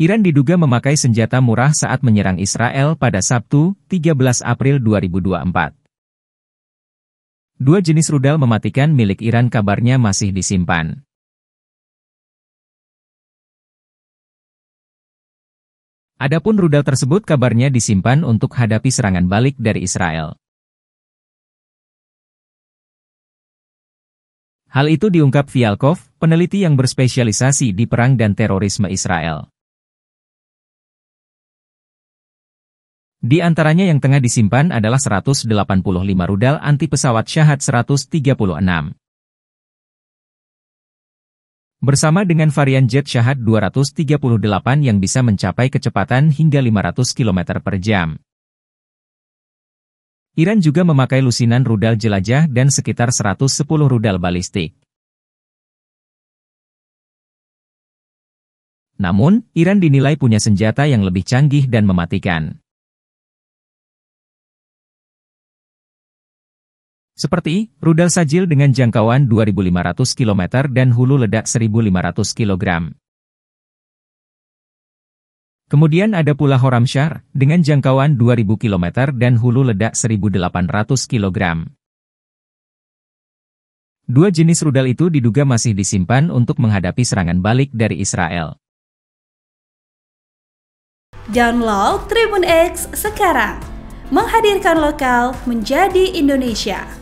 Iran diduga memakai senjata murah saat menyerang Israel pada Sabtu, 13 April 2024. Dua jenis rudal mematikan milik Iran kabarnya masih disimpan. Adapun rudal tersebut kabarnya disimpan untuk hadapi serangan balik dari Israel. Hal itu diungkap Fialkov, peneliti yang berspesialisasi di perang dan terorisme Israel. Di antaranya yang tengah disimpan adalah 185 rudal anti pesawat Syahad 136. Bersama dengan varian jet Syahad 238 yang bisa mencapai kecepatan hingga 500 km per jam. Iran juga memakai lusinan rudal jelajah dan sekitar 110 rudal balistik. Namun, Iran dinilai punya senjata yang lebih canggih dan mematikan. Seperti, rudal sajil dengan jangkauan 2.500 km dan hulu ledak 1.500 kg. Kemudian ada pula Horamshar, dengan jangkauan 2.000 km dan hulu ledak 1.800 kg. Dua jenis rudal itu diduga masih disimpan untuk menghadapi serangan balik dari Israel. Download Tribun X sekarang, menghadirkan lokal menjadi Indonesia.